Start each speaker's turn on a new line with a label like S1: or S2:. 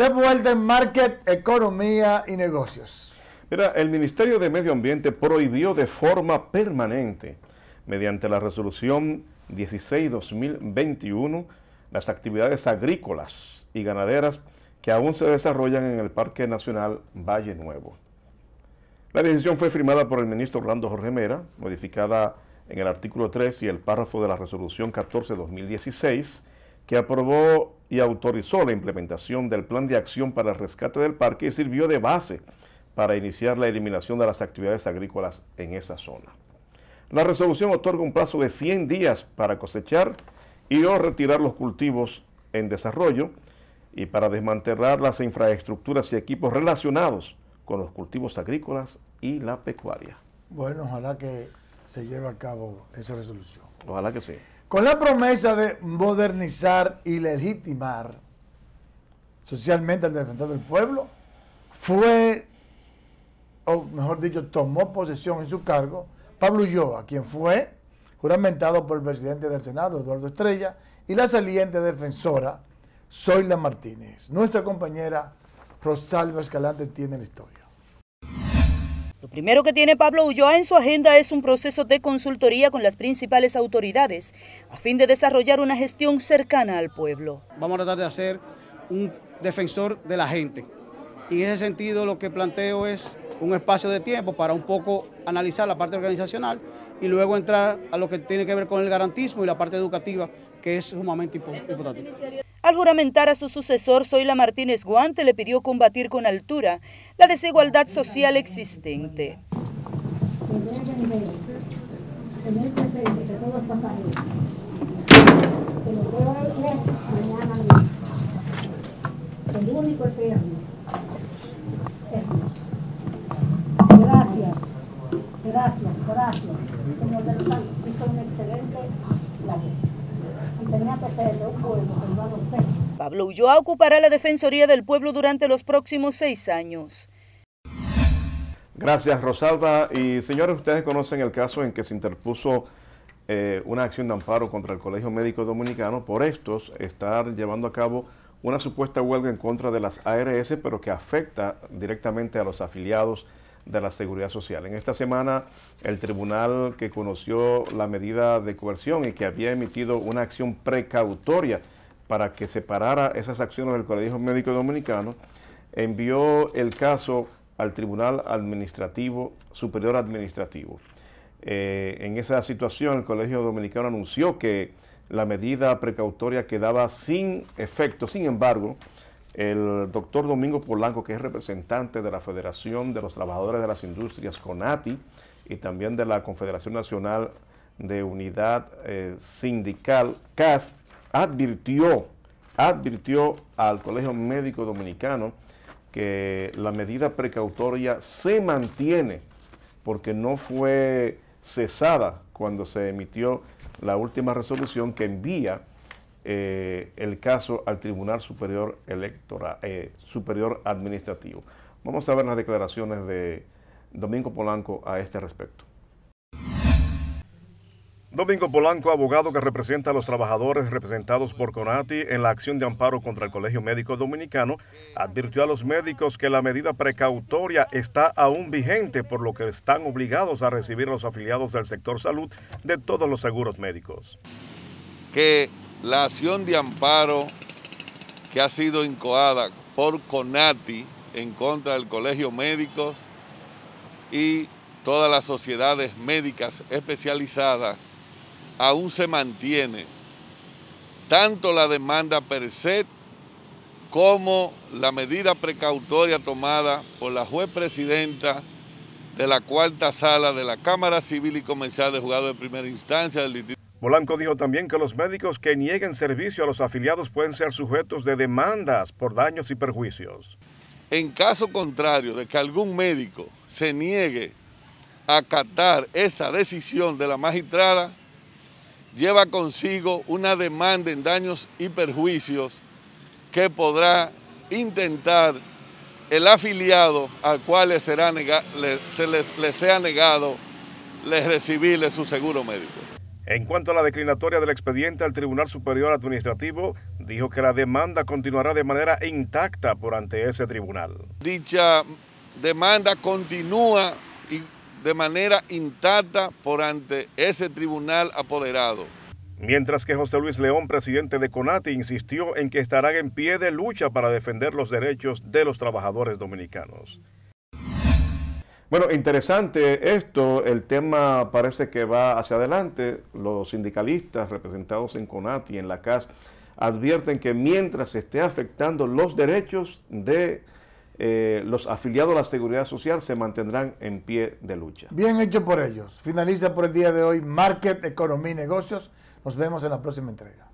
S1: De vuelta en Market, Economía y Negocios.
S2: Mira, el Ministerio de Medio Ambiente prohibió de forma permanente, mediante la resolución 16-2021, las actividades agrícolas y ganaderas que aún se desarrollan en el Parque Nacional Valle Nuevo. La decisión fue firmada por el ministro Orlando Jorge Mera, modificada en el artículo 3 y el párrafo de la resolución 14-2016, que aprobó y autorizó la implementación del Plan de Acción para el Rescate del Parque y sirvió de base para iniciar la eliminación de las actividades agrícolas en esa zona. La resolución otorga un plazo de 100 días para cosechar y o retirar los cultivos en desarrollo y para desmantelar las infraestructuras y equipos relacionados con los cultivos agrícolas y la pecuaria.
S1: Bueno, ojalá que se lleve a cabo esa resolución. Ojalá que sí. Con la promesa de modernizar y legitimar socialmente al defensor del pueblo, fue, o mejor dicho, tomó posesión en su cargo Pablo Ulloa, quien fue juramentado por el presidente del Senado, Eduardo Estrella, y la saliente defensora, Zoila Martínez. Nuestra compañera Rosalba
S3: Escalante tiene la historia. Lo primero que tiene Pablo Ulloa en su agenda es un proceso de consultoría con las principales autoridades a fin de desarrollar una gestión cercana al
S2: pueblo. Vamos a tratar de hacer un defensor de la gente. Y en ese sentido lo que planteo es un espacio de tiempo para un poco analizar la parte organizacional
S3: y luego entrar a lo que tiene que ver con el garantismo y la parte educativa, que es sumamente importante. Al juramentar a su sucesor, Zoila Martínez Guante le pidió combatir con altura la desigualdad social existente. Gracias, gracias, gracias. Pablo Ulloa ocupará la Defensoría del Pueblo durante los próximos seis años.
S2: Gracias, Rosalba. Y señores, ustedes conocen el caso en que se interpuso eh, una acción de amparo contra el Colegio Médico Dominicano por estos estar llevando a cabo una supuesta huelga en contra de las ARS, pero que afecta directamente a los afiliados de la Seguridad Social. En esta semana, el tribunal que conoció la medida de coerción y que había emitido una acción precautoria para que separara esas acciones del Colegio Médico Dominicano, envió el caso al Tribunal Administrativo Superior Administrativo. Eh, en esa situación, el Colegio Dominicano anunció que la medida precautoria quedaba sin efecto. Sin embargo, el doctor Domingo Polanco, que es representante de la Federación de los Trabajadores de las Industrias CONATI y también de la Confederación Nacional de Unidad eh, Sindical CAS, advirtió, advirtió al Colegio Médico Dominicano que la medida precautoria se mantiene porque no fue cesada cuando se emitió la última resolución que envía eh, el caso al Tribunal Superior, Electoral, eh, Superior Administrativo. Vamos a ver las declaraciones de Domingo Polanco a este respecto. Domingo Polanco, abogado que representa a los trabajadores representados por Conati en la acción de amparo contra el Colegio Médico Dominicano, advirtió a los médicos que la medida precautoria está aún vigente, por lo que están obligados a recibir los afiliados
S3: del sector salud de todos los seguros médicos. Que la acción de amparo que ha sido incoada por CONATI en contra del Colegio Médicos y todas las sociedades médicas especializadas, aún se mantiene tanto la demanda per se como la medida precautoria tomada por la juez presidenta de la cuarta sala de la Cámara Civil y Comercial de Juzgado de Primera Instancia del Distrito. Bolanco dijo también que los médicos que nieguen servicio a
S2: los afiliados pueden ser sujetos de demandas por daños y perjuicios. En caso
S3: contrario de que algún médico se niegue a acatar esa decisión de la magistrada, lleva consigo una demanda en daños y perjuicios que podrá intentar el afiliado al cual le, le, se le, le sea negado recibirle su seguro médico.
S2: En cuanto a la declinatoria del expediente, al Tribunal Superior Administrativo dijo que la demanda continuará de manera intacta por ante ese tribunal.
S3: Dicha demanda continúa de manera intacta por ante ese tribunal apoderado.
S2: Mientras que José Luis León, presidente de CONATI, insistió en que estarán en pie de lucha para defender los derechos de los trabajadores dominicanos. Bueno, interesante esto, el tema parece que va hacia adelante. Los sindicalistas representados en Conati y en la CAS advierten que mientras se esté afectando los derechos de eh, los afiliados a la Seguridad Social, se mantendrán en pie de lucha.
S1: Bien hecho por ellos. Finaliza por el día de hoy Market, Economía y Negocios. Nos vemos en la próxima entrega.